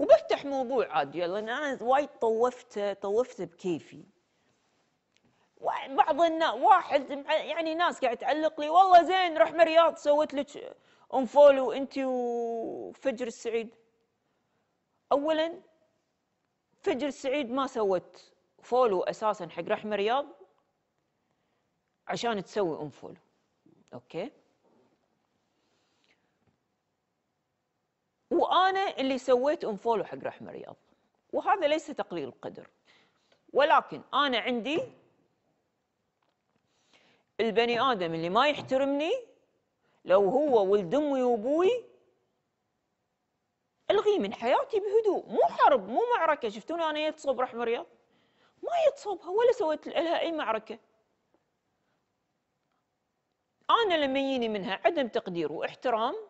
وبفتح موضوع عادي يلا انا وايد طوفت طوفت بكيفي بعض الناس واحد يعني ناس قاعد تعلق لي والله زين رحمه رياض سوت لك فولو انت وفجر السعيد اولا فجر السعيد ما سوت فولو اساسا حق رحمه رياض عشان تسوي فولو اوكي وانا اللي سويت انفولو حق رحمه رياض وهذا ليس تقليل القدر ولكن انا عندي البني ادم اللي ما يحترمني لو هو ولد امي وابوي الغيه من حياتي بهدوء مو حرب مو معركه شفتوني انا يتصوب رحمه رياض ما يتصوبها ولا سويت لها اي معركه انا لما يجيني منها عدم تقدير واحترام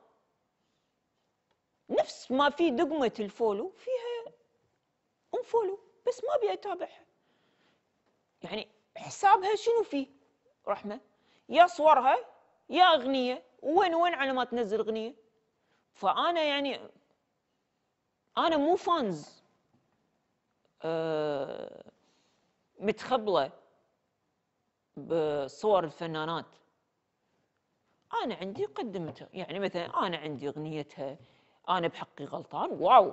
نفس ما في دقمة الفولو فيها فولو بس ما ابي اتابعها يعني حسابها شنو فيه رحمة يا صورها يا اغنية وين وين على ما تنزل اغنية فانا يعني انا مو فانز آه، متخبله بصور الفنانات انا عندي قدمتها يعني مثلا انا عندي اغنيتها انا بحقي غلطان واو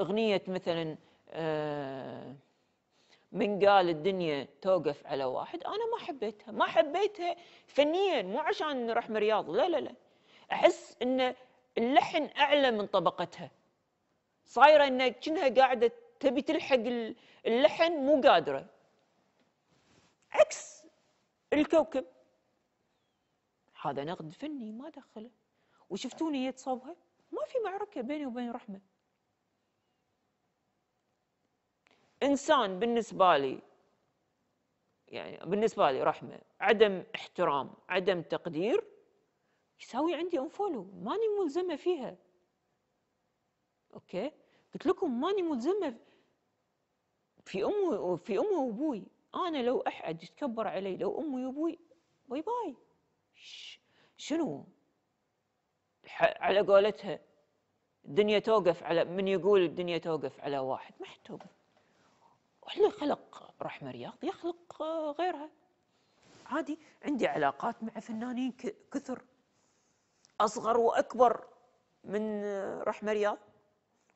اغنيه مثلا آه، من قال الدنيا توقف على واحد انا ما حبيتها ما حبيتها فنيا مو عشان رحمه رياض لا لا لا احس ان اللحن اعلى من طبقتها صايره ان كأنها قاعده تبي تلحق اللحن مو قادره عكس الكوكب هذا نقد فني ما دخله وشفتوني يتصابها ما في معركة بيني وبين رحمة إنسان بالنسبة لي يعني بالنسبة لي رحمة عدم احترام عدم تقدير يساوي عندي انفولو ماني ملزمة فيها أوكي قلت لكم ماني ملزمة في أمي وفي أمي وأبوي أنا لو أحد يتكبر علي لو أمي وأبوي باي باي شنو على قولتها الدنيا توقف على من يقول الدنيا توقف على واحد ما حد توقف اللي خلق رحمة رياض يخلق غيرها عادي عندي علاقات مع فنانين كثر أصغر وأكبر من رحمة رياض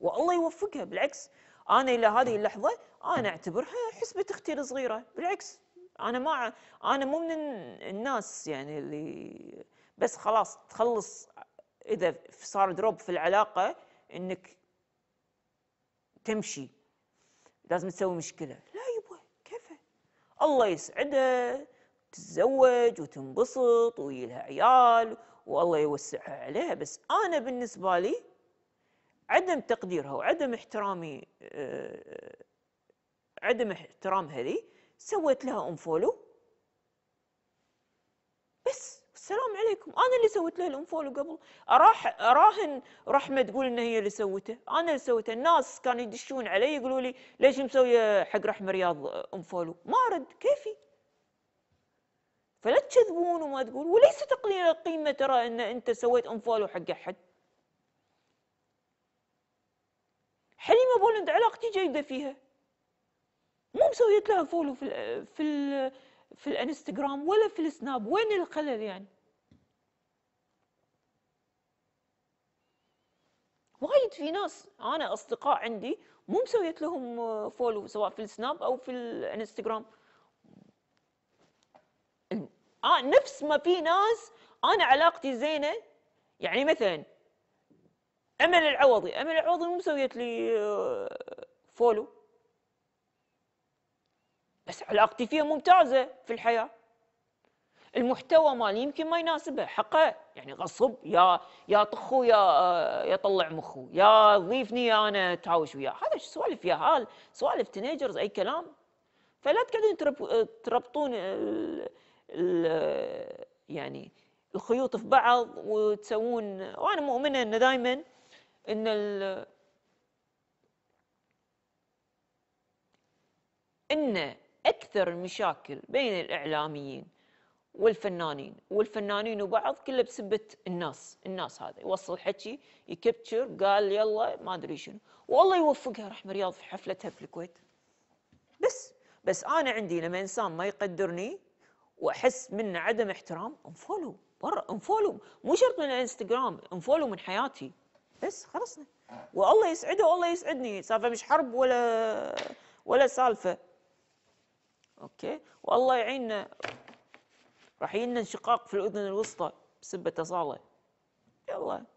والله يوفقها بالعكس أنا إلى هذه اللحظة أنا أعتبرها حسبة اختي الصغيرة بالعكس أنا ما أنا مو من الناس يعني اللي بس خلاص تخلص اذا صار دروب في العلاقه انك تمشي لازم تسوي مشكله لا يبا كيف الله يسعدها تتزوج وتنبسط ويجي لها عيال والله يوسعها عليها بس انا بالنسبه لي عدم تقديرها وعدم احترامي أه عدم احترامها لي سويت لها فولو بس السلام عليكم انا اللي سويت له الانفولو قبل اراح اراهن رحمه تقول ان هي اللي سوته انا اللي سويته الناس كانوا يدشون علي يقولوا لي ليش مسويه حق رحمه رياض انفولو ما ارد كيفي فلا تكذبون وما تقول وليس تقليل القيمه ترى ان انت سويت انفولو حق احد حليمه بولند علاقتي جيده فيها مو مسويت لها فولو في الـ في الـ في الانستغرام ولا في السناب وين الخلل يعني وايد في ناس انا اصدقاء عندي مو مسويت لهم فولو سواء في السناب او في الانستغرام آه نفس ما في ناس انا علاقتي زينه يعني مثلا امل العوضي امل العوضي مو مسويت لي فولو بس علاقتي فيها ممتازه في الحياه المحتوى مالي يمكن ما يناسبه حقه يعني غصب يا يا طخو يا آه، يا طلع مخو يا ضيفني يا انا تعاوش وياه هذا سوالف يا هال سوالف تينيجرز اي كلام فلا تقعدون آه، تربطون ال ال يعني الخيوط في بعض وتسوون وانا مؤمنه ان دائما ان ال ان اكثر المشاكل بين الاعلاميين والفنانين والفنانين وبعض كله بسبة الناس الناس هذا يوصل حكي يكبتشر قال يلا ما ادري شنو والله يوفقها رحمه رياض في حفلتها في الكويت بس بس انا عندي لما انسان ما يقدرني واحس منه عدم احترام انفولو برا انفولو مو شرط من الانستغرام انفولو من حياتي بس خلصنا والله يسعده والله يسعدني سالفه مش حرب ولا ولا سالفه اوكي والله يعيننا راح يلنا انشقاق في الأذن الوسطى بسبب التصالح يلا